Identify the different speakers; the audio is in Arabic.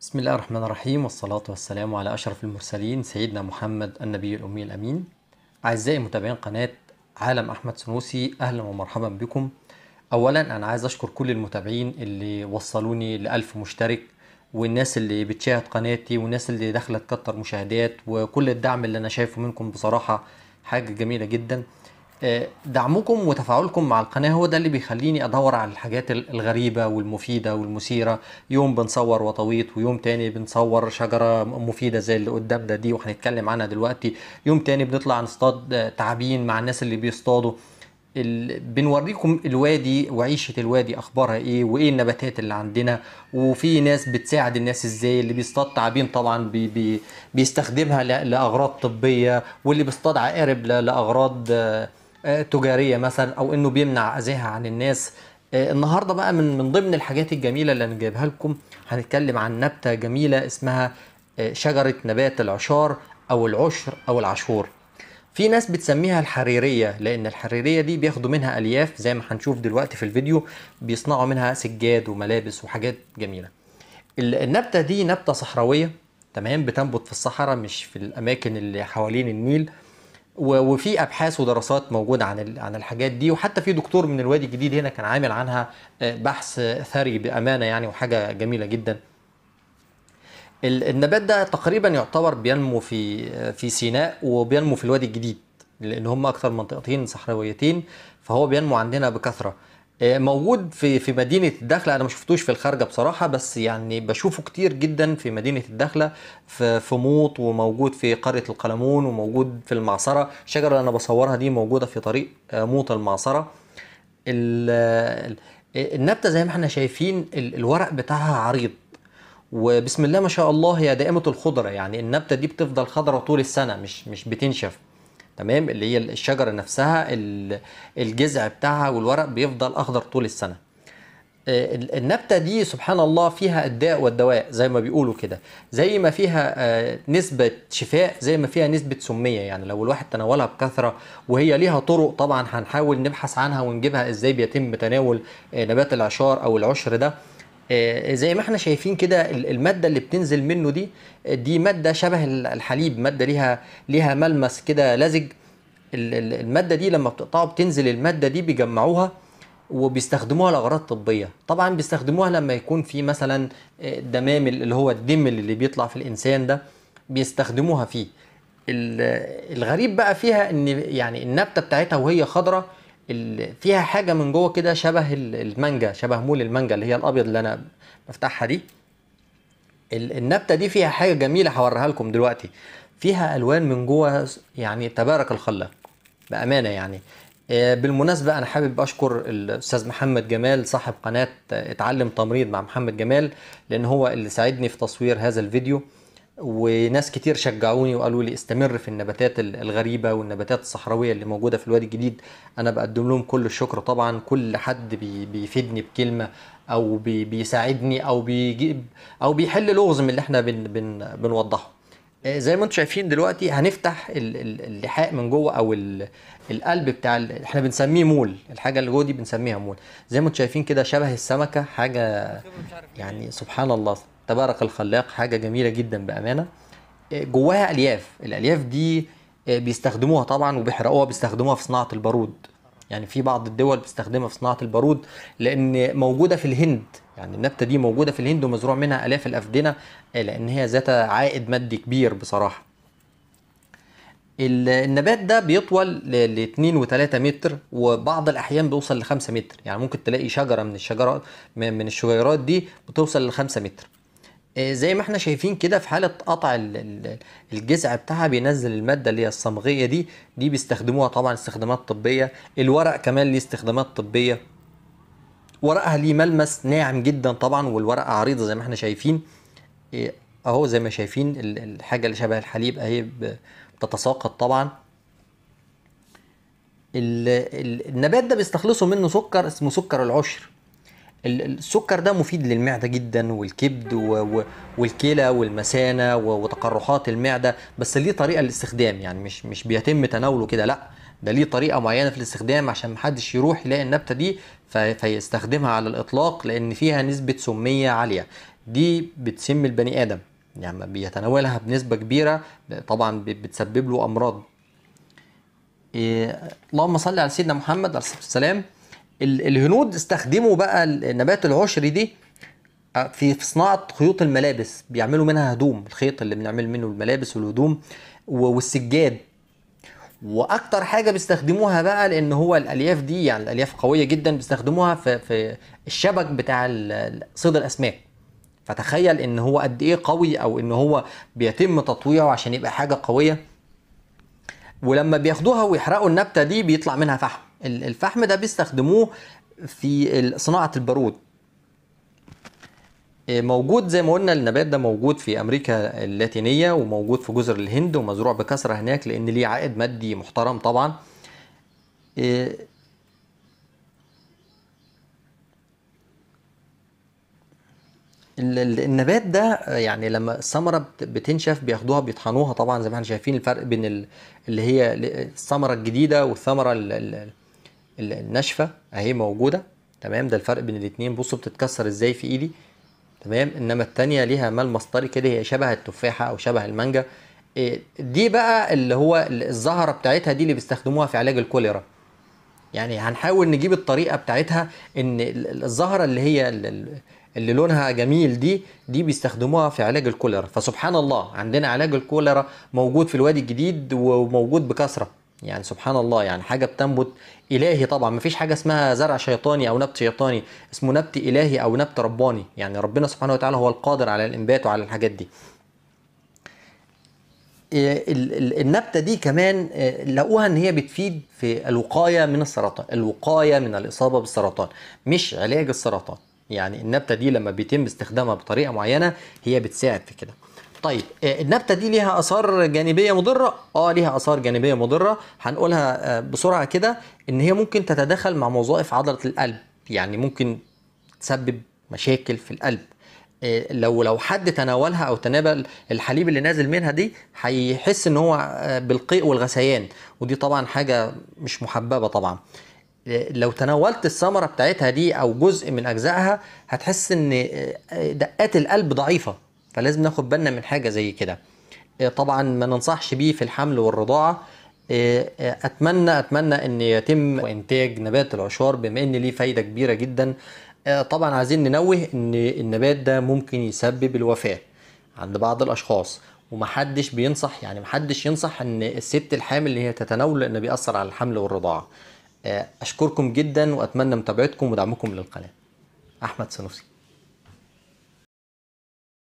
Speaker 1: بسم الله الرحمن الرحيم والصلاة والسلام على أشرف المرسلين سيدنا محمد النبي الأمي الأمين أعزائي متابعين قناة عالم أحمد سنوسي أهلا ومرحبا بكم أولا أنا عايز أشكر كل المتابعين اللي وصلوني لألف مشترك والناس اللي بتشاهد قناتي والناس اللي دخلت كتر مشاهدات وكل الدعم اللي أنا شايفه منكم بصراحة حاجة جميلة جدا آه، دعمكم وتفاعلكم مع القناة هو ده اللي بيخليني أدور على الحاجات الغريبة والمفيدة والمثيرة يوم بنصور وطويط ويوم تاني بنصور شجرة مفيدة زي اللي قدامنا دي وهنتكلم عنها دلوقتي يوم تاني بنطلع نصطاد آه، تعابين مع الناس اللي بيصطادوا ال... بنوريكم الوادي وعيشة الوادي أخبارها إيه وإيه النباتات اللي عندنا وفي ناس بتساعد الناس إزاي اللي بيصطاد تعابين طبعا بي بي بيستخدمها ل... لأغراض طبية واللي بيصطاد عقارب ل... لأغراض آ... آه، آه، تجاريه مثلا او انه بيمنع اذاها عن الناس آه، النهارده بقى من من ضمن الحاجات الجميله اللي انا جايبها لكم هنتكلم عن نبته جميله اسمها آه، شجره نبات العشار او العشر او العشور في ناس بتسميها الحريريه لان الحريريه دي بياخدوا منها الياف زي ما هنشوف دلوقتي في الفيديو بيصنعوا منها سجاد وملابس وحاجات جميله النبته دي نبته صحراويه تمام بتنبت في الصحراء مش في الاماكن اللي حوالين النيل وفي ابحاث ودراسات موجوده عن عن الحاجات دي وحتى في دكتور من الوادي الجديد هنا كان عامل عنها آه، بحث ثري بامانه يعني وحاجه جميله جدا النبات ده تقريبا يعتبر بينمو في آه، في سيناء وبينمو في الوادي الجديد لان هم اكثر منطقتين صحراويتين فهو بينمو عندنا بكثره آه، موجود في في مدينه الداخله انا ما شفتوش في الخارجه بصراحه بس يعني بشوفه كتير جدا في مدينه الداخله في, في موط وموجود في قريه القلمون وموجود في المعصره الشجره اللي انا بصورها دي موجوده في طريق آه، موط المعصره النبته زي ما احنا شايفين الورق بتاعها عريض وبسم الله ما شاء الله هي دائمه الخضره يعني النبته دي بتفضل خضره طول السنه مش مش بتنشف تمام اللي هي الشجره نفسها الجذع بتاعها والورق بيفضل اخضر طول السنه آه، النبته دي سبحان الله فيها الداء والدواء زي ما بيقولوا كده زي ما فيها آه، نسبه شفاء زي ما فيها نسبه سميه يعني لو الواحد تناولها بكثره وهي ليها طرق طبعا هنحاول نبحث عنها ونجيبها ازاي بيتم تناول آه، نبات العشار او العشر ده آه، زي ما احنا شايفين كده الماده اللي بتنزل منه دي دي ماده شبه الحليب ماده ليها ليها ملمس كده لزج الماده دي لما بتقطعه بتنزل الماده دي بيجمعوها وبيستخدموها لاغراض طبيه طبعا بيستخدموها لما يكون في مثلا الدمام آه، اللي هو الدم اللي بيطلع في الانسان ده بيستخدموها فيه الغريب بقى فيها ان يعني النبته بتاعتها وهي خضراء فيها حاجه من جوه كده شبه المانجا شبه مول المانجا اللي هي الابيض اللي انا بفتحها دي النبته دي فيها حاجه جميله هوريها لكم دلوقتي فيها الوان من جوه يعني تبارك الخلاق بامانه يعني آه، بالمناسبة أنا حابب أشكر الأستاذ محمد جمال صاحب قناة آه، اتعلم تمريض مع محمد جمال لأن هو اللي ساعدني في تصوير هذا الفيديو وناس كتير شجعوني وقالوا لي استمر في النباتات الغريبة والنباتات الصحراوية اللي موجودة في الوادي الجديد أنا بقدم لهم كل الشكر طبعا كل حد بيفيدني بكلمة أو بيساعدني أو بيجيب أو بيحل لغز من اللي احنا بن بن بنوضحه آه، زي ما انتم شايفين دلوقتي هنفتح اللحاء من جوه او القلب بتاع احنا بنسميه مول الحاجه اللي جوه دي بنسميها مول زي ما انتم شايفين كده شبه السمكه حاجه يعني سبحان الله تبارك الخلاق حاجه جميله جدا بامانه جواها الياف الالياف دي آه، بيستخدموها طبعا وبيحرقوها بيستخدموها في صناعه البارود يعني في بعض الدول بتستخدمها في صناعه البارود لان موجوده في الهند يعني النبته دي موجوده في الهند ومزروع منها الاف الافدنه آه، لان هي ذات عائد مادي كبير بصراحه النبات ده بيطول ل 2 و3 متر وبعض الاحيان بيوصل ل 5 متر يعني ممكن تلاقي شجره من الشجرات من الشجيرات دي بتوصل ل 5 متر آه، زي ما احنا شايفين كده في حالة قطع الجذع بتاعها بينزل المادة اللي هي الصمغية دي دي بيستخدموها طبعا استخدامات طبية الورق كمان ليه استخدامات طبية ورقها ليه ملمس ناعم جدا طبعا والورقة عريضة زي ما احنا شايفين آه، اهو زي ما شايفين الحاجة اللي شبه الحليب اهي بتتساقط طبعا النبات ده بيستخلصوا منه سكر اسمه سكر العشر السكر ده مفيد للمعده جدا والكبد والكلى والمثانه وتقرحات المعده بس ليه طريقه للاستخدام يعني مش مش بيتم تناوله كده لا ده ليه طريقه معينه في الاستخدام عشان محدش يروح يلاقي النبته دي فيستخدمها على الاطلاق لان فيها نسبه سميه عاليه دي بتسم البني ادم يعني بيتناولها بنسبه كبيره طبعا بتسبب له امراض إيه اللهم صل على سيدنا محمد عليه الصلاه والسلام الهنود استخدموا بقى النبات العشري دي آه، في صناعة خيوط الملابس بيعملوا منها هدوم الخيط اللي بنعمل منه الملابس والهدوم والسجاد واكتر حاجه بيستخدموها بقى لان هو الالياف دي يعني الالياف قويه جدا بيستخدموها في في الشبك بتاع صيد الاسماك فتخيل ان هو قد ايه قوي او ان هو بيتم تطويعه عشان يبقى حاجه قويه ولما بياخدوها ويحرقوا النبته دي بيطلع منها فحم الفحم ده بيستخدموه في صناعة البارود آه، موجود زي ما قلنا النبات ده موجود في امريكا اللاتينيه وموجود في جزر الهند ومزروع بكثره هناك لان ليه عائد مادي محترم طبعا آه، النبات ده يعني لما الثمره بتنشف بياخدوها بيطحنوها طبعا زي ما احنا شايفين الفرق بين اللي هي الثمره الجديده والثمره الناشفه اهي موجوده تمام ده الفرق بين الاثنين بصوا بتتكسر ازاي في ايدي تمام انما الثانيه ليها مال مسطري كده هي شبه التفاحه او شبه المانجا إيه، دي بقى اللي هو الزهره بتاعتها دي اللي بيستخدموها في علاج الكوليرا يعني هنحاول نجيب الطريقه بتاعتها ان الزهره اللي هي اللي لونها جميل دي دي بيستخدموها في علاج الكوليرا فسبحان الله عندنا علاج الكوليرا موجود في الوادي الجديد وموجود بكثره يعني سبحان الله يعني حاجه بتنبت الهي طبعا مفيش حاجه اسمها زرع شيطاني او نبت شيطاني اسمه نبت الهي او نبت رباني يعني ربنا سبحانه وتعالى هو القادر على الانبات وعلى الحاجات دي إيه، النبتة دي كمان آه، لقوها ان هي بتفيد في الوقاية من السرطان الوقاية من الإصابة بالسرطان مش علاج السرطان يعني النبتة دي لما بيتم استخدامها بطريقة معينة هي بتساعد في كده طيب آه، النبته دي ليها اثار جانبيه مضره اه ليها اثار جانبيه مضره هنقولها آه، بسرعه كده ان هي ممكن تتداخل مع وظائف عضله القلب يعني ممكن تسبب مشاكل في القلب آه، لو لو حد تناولها او تناول الحليب اللي نازل منها دي هيحس ان هو بالقيء والغثيان ودي طبعا حاجه مش محببه طبعا لو تناولت الثمره بتاعتها دي او جزء من اجزائها هتحس ان دقات القلب ضعيفه فلازم ناخد بالنا من حاجه زي كده آه، طبعا ما ننصحش بيه في الحمل والرضاعه آه، آه، اتمنى اتمنى ان يتم انتاج نبات العشار بما ان ليه فايده كبيره جدا طبعا عايزين ننوه ان النبات ده ممكن يسبب الوفاه عند بعض الاشخاص ومحدش بينصح يعني محدش ينصح ان الست الحامل اللي هي تتناول لانه بيأثر على الحمل والرضاعه اشكركم جدا واتمنى متابعتكم ودعمكم للقناه احمد سنوسي